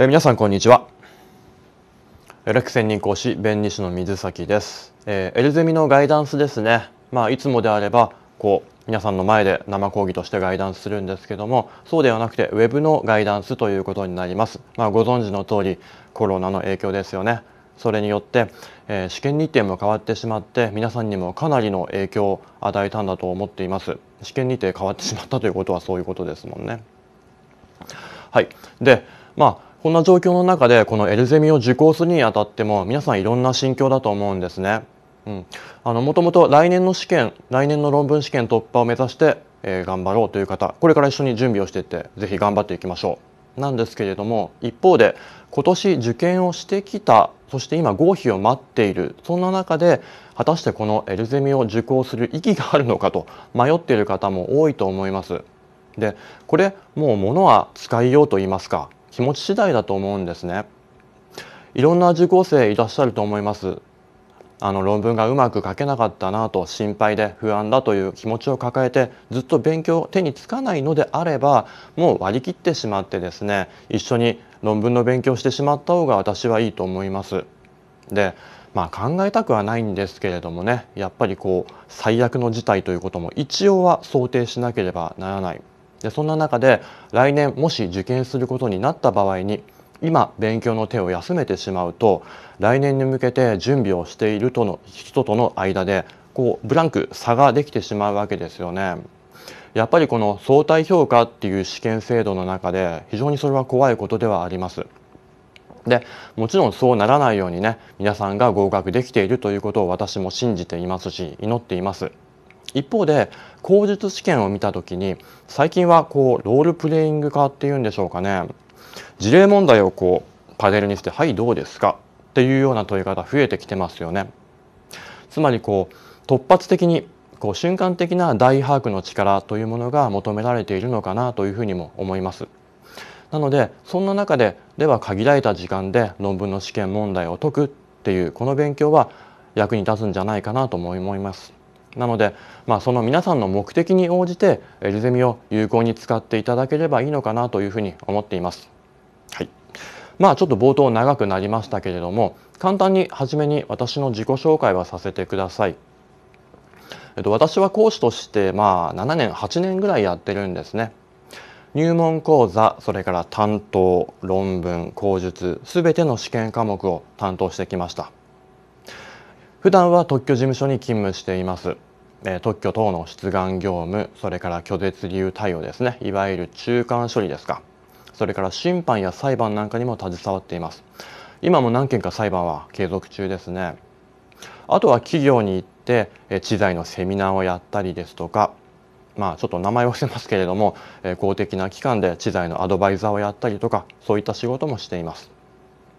えー、皆さんこんにちはエレク専任講師弁理士の水崎です、えー、ルゼミのガイダンスですねまあいつもであればこう皆さんの前で生講義としてガイダンスするんですけどもそうではなくてウェブのガイダンスということになりますまあ、ご存知の通りコロナの影響ですよねそれによって、えー、試験日程も変わってしまって皆さんにもかなりの影響を与えたんだと思っています試験日程変わってしまったということはそういうことですもんねはいでまあこんな状況の中でこのエルゼミを受講するにあたっても皆さんいろんな心境だと思うんですね。うん、あのもともと来年の試験来年の論文試験突破を目指して、えー、頑張ろうという方これから一緒に準備をしていって是非頑張っていきましょう。なんですけれども一方で今年受験をしてきたそして今合否を待っているそんな中で果たしてこのエルゼミを受講する意義があるのかと迷っている方も多いと思います。でこれもう物は使いようと言いますか気持ち次第だと思うんですね。いろんな受講生いらっしゃると思います。あの論文がうまく書けなかったなと心配で不安だという気持ちを抱えてずっと勉強手につかないのであればもう割り切ってしまってですね一緒に論文の勉強してしまった方が私はいいと思います。でまあ考えたくはないんですけれどもねやっぱりこう最悪の事態ということも一応は想定しなければならない。でそんな中で来年もし受験することになった場合に今勉強の手を休めてしまうと来年に向けて準備をしているとの人との間でこうブランク差ができてしまうわけですよね。やっぱりこの相対評価っていう試験制度の中で非常にそれは怖いことではあります。でもちろんそうならないようにね皆さんが合格できているということを私も信じていますし祈っています。一方で口述試験を見た時に最近はこうロールプレイング化っていうんでしょうかね事例問題をこうパネルにして「はいどうですか?」っていうような問い方増えてきてますよね。つまりこう突発的にこう瞬間的な大把握の力というものが求められているのかなというふうにも思います。なのでそんな中ででは限られた時間で論文の試験問題を解くっていうこの勉強は役に立つんじゃないかなとも思います。なので、まあ、その皆さんの目的に応じてエリゼミを有効に使っていただければいいのかなというふうに思っています。はいまあ、ちょっと冒頭長くなりましたけれども簡単に初めに私の自己紹介はさせてください。えっと、私は講師としてまあ7年8年ぐらいやってるんですね。入門講座それから担当論文口述すべての試験科目を担当してきました。普段は特許事務所に勤務しています、え特許等の出願業務それから拒絶理由対応ですねいわゆる中間処理ですかそれから審判や裁判なんかにも携わっています今も何件か裁判は継続中ですねあとは企業に行って、え知財のセミナーをやったりですとかまあちょっと名前を伏せますけれども、え公的な機関で知財のアドバイザーをやったりとかそういった仕事もしています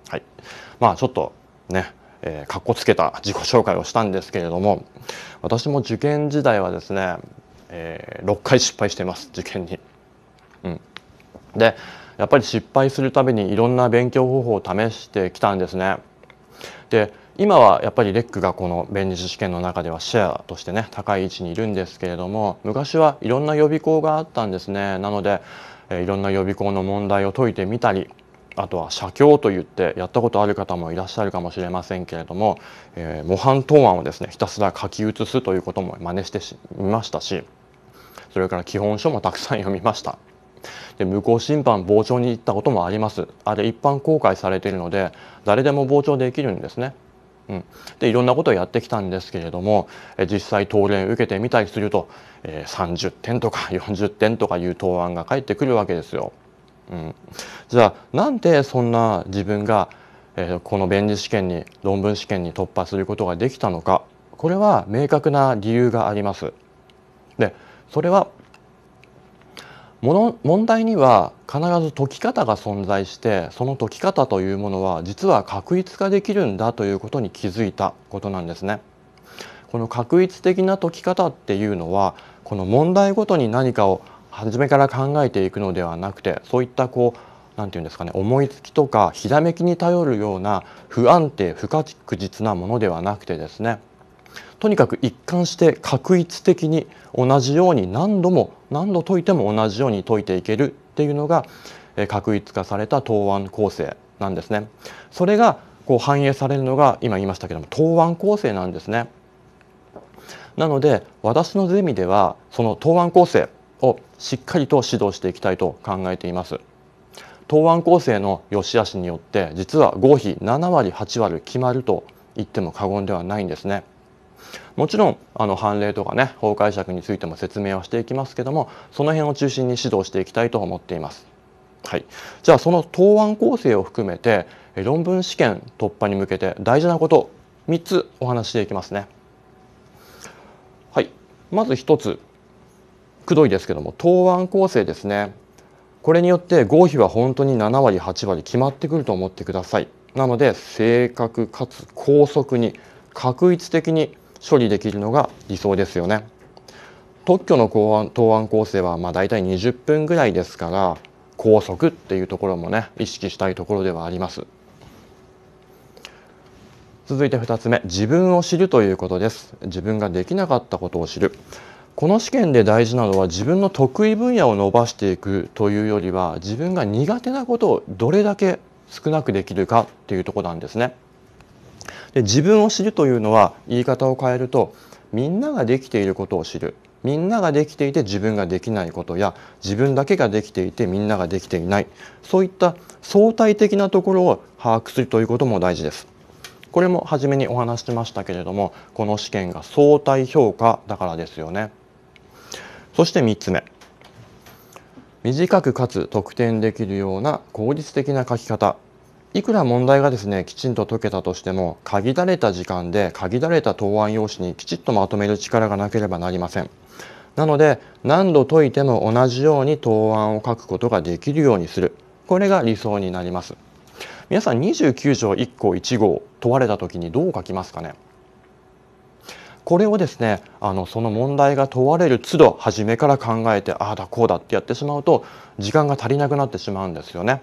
はいまあちょっとねえー、かっこつけた自己紹介をしたんですけれども私も受験時代はですね、えー、6回失敗してます受験に。うん、でやっぱり失敗するたびにいろんな勉強方法を試してきたんですね。で今はやっぱりレックがこの弁理士試験の中ではシェアとしてね高い位置にいるんですけれども昔はいろんな予備校があったんですねなので、えー、いろんな予備校の問題を解いてみたりあとは写経と言ってやったことある方もいらっしゃるかもしれませんけれども、えー、模範答案をですねひたすら書き写すということも真似してみましたしそれから基本書もたくさん読みましたで無効審判傍聴に行ったこともありますあれ一般公開されているので誰でも傍聴できるんですねうん、でいろんなことをやってきたんですけれども実際答弁受けてみたりすると、えー、30点とか40点とかいう答案が返ってくるわけですよ。うん、じゃあなんでそんな自分が、えー、この弁理試験に論文試験に突破することができたのかこれは明確な理由があります。でそれはもの問題には必ず解き方が存在してその解き方というものは実は確一化できるんだということに気づいたことなんですね。この確一的な解き方っていうのはこの問題ごとに何かを初めから考えていくのではなくてそういったこう何て言うんですかね思いつきとかひらめきに頼るような不安定不確実なものではなくてですねとにかく一貫して確一的に同じように何度も何度解いても同じように解いていけるっていうのが確一化された答案構成なんですね。それがこう反映されるのが今言いましたけども答案構成なんですね。なので私のゼミではその答案構成をしっかりと指導していきたいと考えています。答案構成の良し悪しによって実は合否7割8割決まると言っても過言ではないんですね。もちろんあの判例とかね法解釈についても説明はしていきますけどもその辺を中心に指導していきたいと思っています。はい、じゃあその答案構成を含めて論文試験突破に向けて大事なこと3つお話していきますね。はい、まず1つくどいですけども答案構成ですねこれによって合否は本当に7割8割決まってくると思ってくださいなので正確かつ高速に確一的に処理できるのが理想ですよね特許の考案答案構成はまあ大体20分ぐらいですから高速っていうところもね意識したいところではあります続いて2つ目自分を知るということです自分ができなかったことを知るこの試験で大事なのは自分の得意分野を伸ばしていくというよりは自分が苦手なことをどれだけ少なくできるかっていうとこなんですね。で自分を知るというのは言い方を変えるとみんなができていることを知るみんなができていて自分ができないことや自分だけができていてみんなができていないそういった相対的なところを把握するということも大事です。これも初めにお話ししましたけれどもこの試験が相対評価だからですよね。そして3つ目短くかつ得点できるような効率的な書き方いくら問題がですねきちんと解けたとしても限られた時間で限られた答案用紙にきちっとまとめる力がなければなりませんなので何度解いても同じように答案を書くことができるようにするこれが理想になります皆さん29条1項1号問われた時にどう書きますかねこれをですねあのその問題が問われる都度初めから考えてああだこうだってやってしまうと時間が足りなくなってしまうんですよね。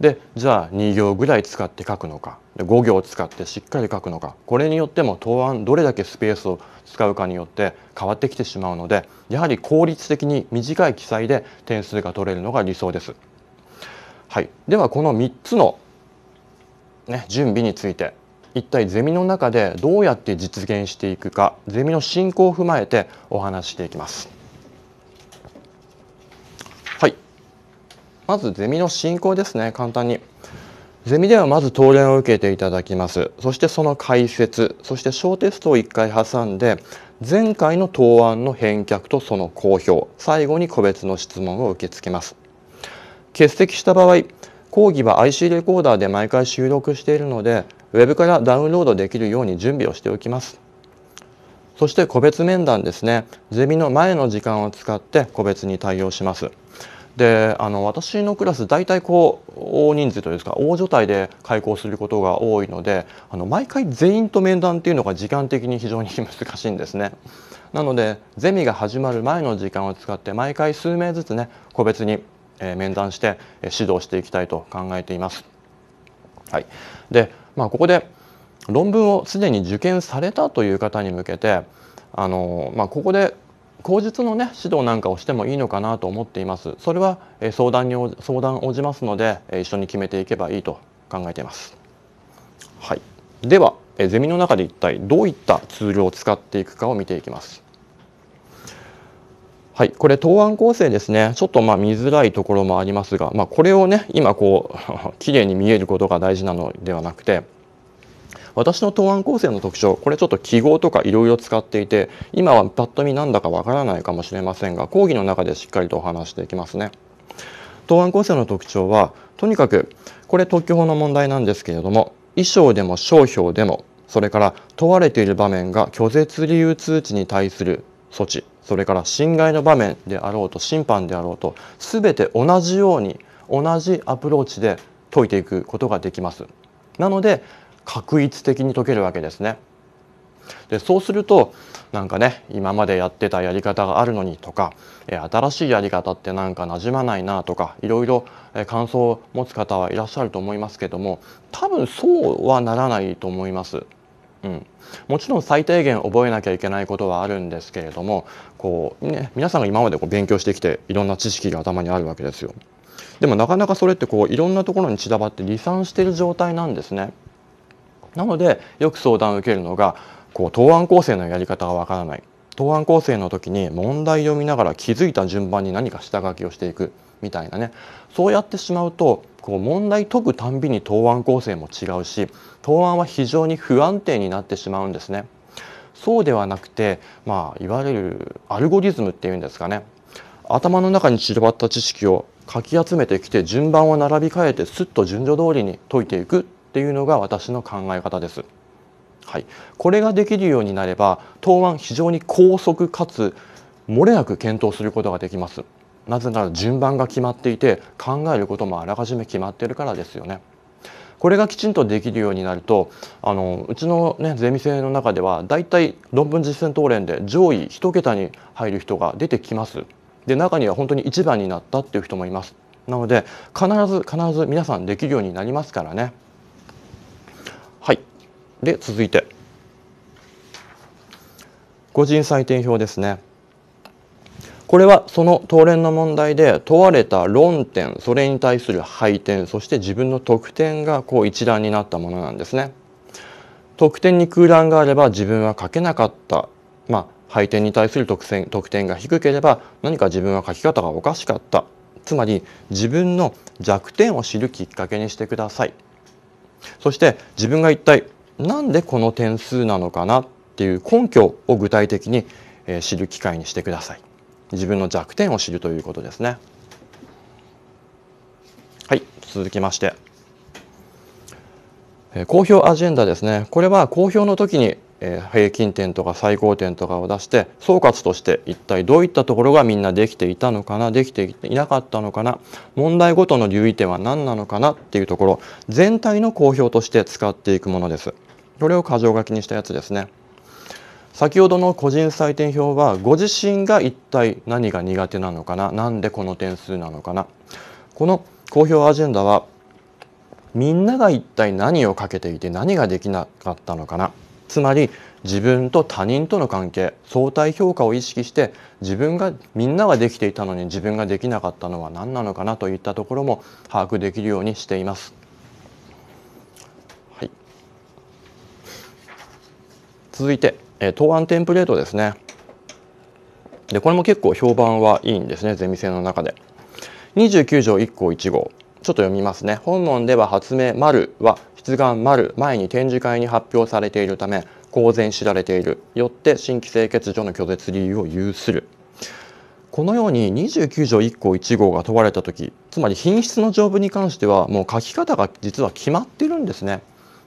でじゃあ2行ぐらい使って書くのか5行使ってしっかり書くのかこれによっても答案どれだけスペースを使うかによって変わってきてしまうのでやはり効率的に短い記載で点数が取れるのが理想です。はい、ではこの3つの、ね、準備について一体ゼミの中でどうやって実現していくかゼミの進行を踏まえてお話していきます。はい、まずゼミの進行ですね簡単に。ゼミではまず答練を受けていただきます。そしてその解説、そして小テストを1回挟んで、前回の答案の返却とその公表、最後に個別の質問を受け付けます。欠席した場合、講義は IC レコーダーで毎回収録しているので、ウェブからダウンロードできるように準備をしておきます。そして個別面談ですね。ゼミの前の時間を使って個別に対応します。であの私のクラス大体こう大人数というか大所帯で開講することが多いのであの毎回全員と面談っていうのが時間的に非常に難しいんですね。なのでゼミが始まる前の時間を使って毎回数名ずつね個別に面談して指導していきたいと考えています。はい、でまあ、ここで論文をすでに受験されたという方に向けてあの、まあ、ここで口述の、ね、指導なんかをしてもいいのかなと思っています。それは相談に相談応じますので一緒に決めていけばいいと考えています。はい、ではゼミの中で一体どういったツールを使っていくかを見ていきます。はい、これ答案構成ですねちょっとまあ見づらいところもありますが、まあ、これをね今こう 綺麗に見えることが大事なのではなくて私の答案構成の特徴これちょっと記号とかいろいろ使っていて今はぱっと見なんだかわからないかもしれませんが講義の中でしっかりとお話していきますね。答案構成の特徴はとにかくこれ特許法の問題なんですけれども衣装でも商標でもそれから問われている場面が拒絶理由通知に対する措置それから侵害の場面であろうと審判であろうと全て同じように同じアプローチで解いていくことができます。なので確一的に解けるわけですね。でそうするとなんかね今までやってたやり方があるのにとか、え新しいやり方ってなんかなじまないなとかいろいろ感想を持つ方はいらっしゃると思いますけども多分そうはならないと思います。うん、もちろん最低限覚えなきゃいけないことはあるんですけれどもこう、ね、皆さんが今までこう勉強してきていろんな知識が頭にあるわけですよ。でもなかなかそれってこういろんなところに散らばって離散している状態なんですね。なのでよく相談を受けるのがこう答案構成のやり方がわからない答案構成の時に問題を見ながら気づいた順番に何か下書きをしていくみたいなねそうやってしまうとこう問題解くたんびに答案構成も違うし答案は非常に不安定になってしまうんですね。そうではなくて、まあ、いわゆるアルゴリズムっていうんですかね頭の中に散らばった知識をかき集めてきて順番を並び替えてすっと順序通りに解いていくっていうのが私の考え方です。はい、これができるようになれば答案非常に高速かつ漏れなく検討することができます。なぜなら順番が決まっていて考えることもあらかじめ決まってるからですよね。これがきちんとできるようになるとあのうちの、ね、ゼミ生の中ではだいたい論文実践答練で上位1桁に入る人が出てきます。で中には本当に1番になったっていう人もいます。なので必ず必ず皆さんできるようになりますからね。はい。で続いて個人採点表ですね。これはその当連の問題で問われた論点それに対する配点そして自分の得点がこう一覧になったものなんですね。得点に空欄があれば自分は書けなかった、まあ、配点に対する得点得点が低ければ何か自分は書き方がおかしかったつまり自分の弱点を知るきっかけにしてください。そして自分が一体何でこの点数なのかなっていう根拠を具体的に知る機会にしてください。自分の弱点を知るということですね。はい、続きまして。公表アジェンダですね。これは公表の時に平均点とか最高点とかを出して総括として一体どういったところがみんなできていたのかなできていなかったのかな問題ごとの留意点は何なのかなっていうところ全体の公表として使っていくものです。これを箇条書きにしたやつですね。先ほどの個人採点表はご自身が一体何が苦手なのかななんでこの点数なのかなこの公表アジェンダはみんなが一体何をかけていて何ができなかったのかなつまり自分と他人との関係相対評価を意識して自分がみんなができていたのに自分ができなかったのは何なのかなといったところも把握できるようにしています。続いてえ答案テンプレートですね。で、これも結構評判はいいんですね、ゼミ生の中で。29条1項1号。ちょっと読みますね。本門では発明丸は出願丸前に展示会に発表されているため公然知られている。よって新規清潔所の拒絶理由を有する。このように29条1項1号が問われた時つまり品質の条文に関してはもう書き方が実は決まってるんですね。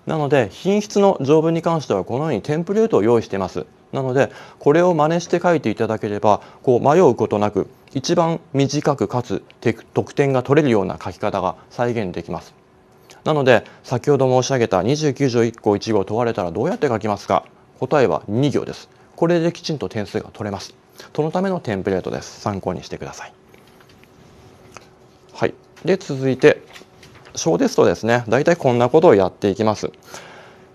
なので品質の条文に関してはこのようにテンプレートを用意しています。なのでこれを真似して書いていただければこう迷うことなく一番短くかつ得点が取れるような書き方が再現できます。なので先ほど申し上げた29条1項1号問われたらどうやって書きますか答えは2行です。これできちんと点数が取れます。そのためのテンプレートです。参考にしてください。はい。で続いて小ですとですね、大体こんなことをやっていきます。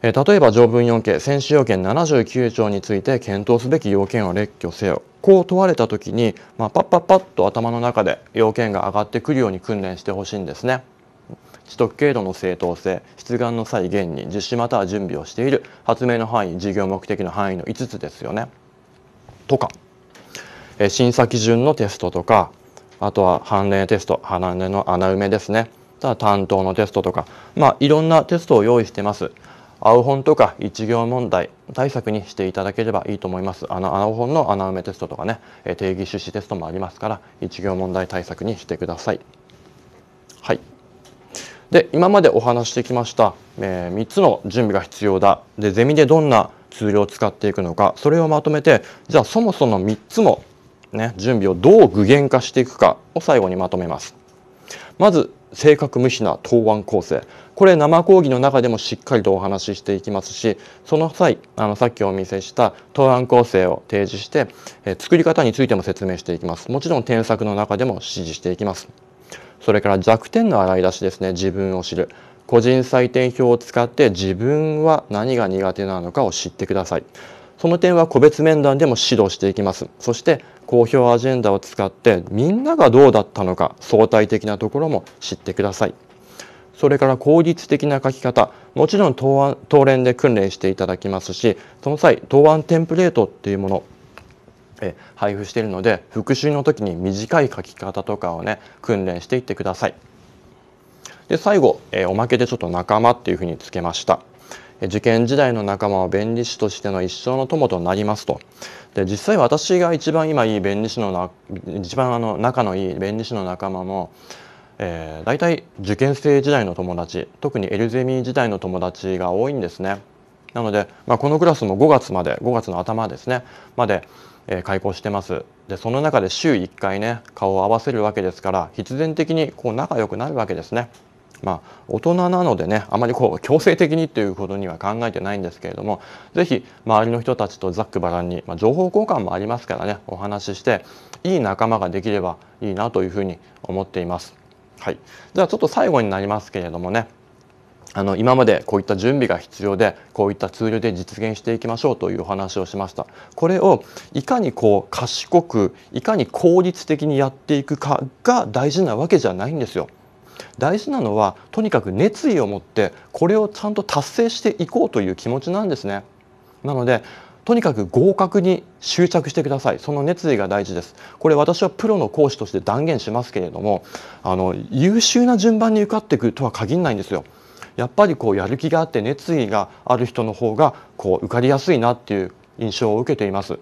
え例えば条文4件、先使要件79条について検討すべき要件を列挙せよ。こう問われた時に、まあ、パッパッパッと頭の中で要件が上がってくるように訓練してほしいんですね。取得経度の正当性、出願の際現に実施または準備をしている、発明の範囲、事業目的の範囲の5つですよね。とか、え審査基準のテストとか、あとは判例テスト、判例の穴埋めですね。ただ担当のテストとか、まあ、いろんなテストを用意してます。青本とか一行問題対策にしていただければいいと思います。あの青本の穴埋めテストとかね、定義趣旨テストもありますから、一行問題対策にしてください。はい。で、今までお話してきました、えー、3つの準備が必要だ。で、ゼミでどんなツールを使っていくのか、それをまとめて、じゃあそもそも3つも、ね、準備をどう具現化していくかを最後にまとめます。まず性格無視な答案構成これ生講義の中でもしっかりとお話ししていきますしその際あのさっきお見せした答案構成を提示して、え作り方についても説明していきますもちろん添削の中でも指示していきますそれから弱点の洗い出しですね自分を知る個人採点表を使って自分は何が苦手なのかを知ってくださいその点は個別面談でも指導していきます。そして公表アジェンダを使ってみんながどうだったのか相対的なところも知ってください。それから効率的な書き方、もちろん答案答連で訓練していただきますし、その際、答案テンプレートっていうもの、え配布しているので、復習の時に短い書き方とかをね、訓練していってください。で、最後、えおまけでちょっと仲間っていうふうにつけました。受験時代の仲間は弁理士としての一生の友となりますとで実際私が一番今いい弁理士のな一番あの仲のいい弁理士の仲間も、えー、大体受験生時代の友達特にエルゼミ時代の友達が多いんですね。なので、まあ、このクラスも5月まで5月の頭ですねまで、えー、開校してますでその中で週1回ね顔を合わせるわけですから必然的にこう仲良くなるわけですね。まあ、大人なのでねあまりこう 強制的にっていうことには考えてないんですけれども是非周りの人たちとざっくばらんに、まあ、情報交換もありますからねお話ししていい仲間ができればいいなというふうに思っています。はい、じゃあちょっと最後になりますけれどもねあの今までこういった準備が必要でこういったツールで実現していきましょうというお話をしましたこれをいかにこう賢くいかに効率的にやっていくかが大事なわけじゃないんですよ。大事なのはとにかく熱意を持ってこれをちゃんと達成していこうという気持ちなんですね。なのでとにかく合格に執着してくださいその熱意が大事ですこれ私はプロの講師として断言しますけれどもあの優秀な順番に受かっていくとは限らないんですよやっぱりこうやる気があって熱意がある人の方がこう受かりやすいなっていう印象を受けています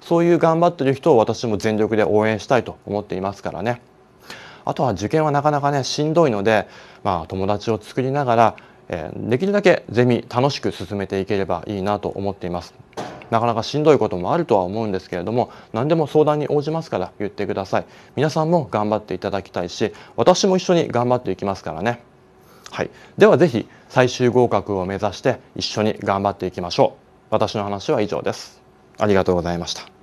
そういう頑張ってる人を私も全力で応援したいと思っていますからねあとは受験はなかなかねしんどいので、まあ、友達を作りながら、えー、できるだけゼミ楽しく進めていければいいなと思っています。なかなかしんどいこともあるとは思うんですけれども何でも相談に応じますから言ってください皆さんも頑張っていただきたいし私も一緒に頑張っていきますからねはい、ではぜひ最終合格を目指して一緒に頑張っていきましょう私の話は以上ですありがとうございました